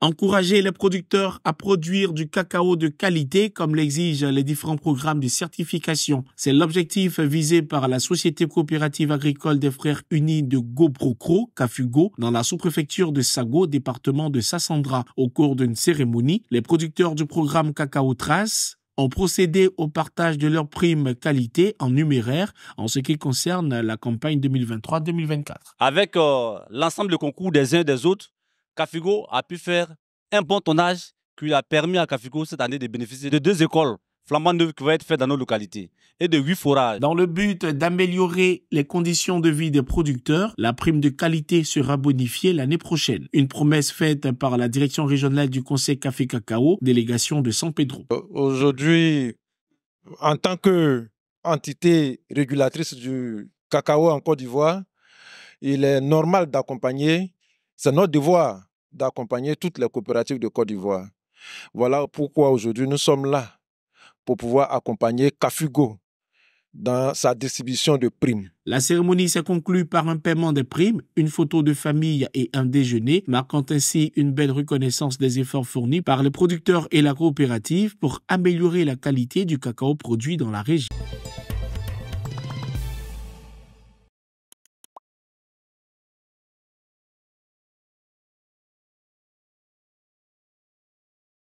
Encourager les producteurs à produire du cacao de qualité comme l'exigent les différents programmes de certification. C'est l'objectif visé par la Société coopérative agricole des Frères Unis de Goprocro, Cafugo, dans la sous-préfecture de Sago, département de Sassandra. Au cours d'une cérémonie, les producteurs du programme Cacao Trace ont procédé au partage de leurs primes qualité en numéraire en ce qui concerne la campagne 2023-2024. Avec euh, l'ensemble de concours des uns des autres, Cafigo a pu faire un bon tonnage qui a permis à Cafigo cette année de bénéficier de deux écoles flamandes qui vont être faites dans nos localités et de huit forages. Dans le but d'améliorer les conditions de vie des producteurs, la prime de qualité sera bonifiée l'année prochaine. Une promesse faite par la direction régionale du Conseil Café Cacao, délégation de San Pedro. Euh, aujourd'hui, en tant que entité régulatrice du cacao en Côte d'Ivoire, il est normal d'accompagner, c'est notre devoir d'accompagner toutes les coopératives de Côte d'Ivoire. Voilà pourquoi aujourd'hui nous sommes là pour pouvoir accompagner Cafugo dans sa distribution de primes. La cérémonie s'est conclue par un paiement des primes, une photo de famille et un déjeuner, marquant ainsi une belle reconnaissance des efforts fournis par les producteurs et la coopérative pour améliorer la qualité du cacao produit dans la région.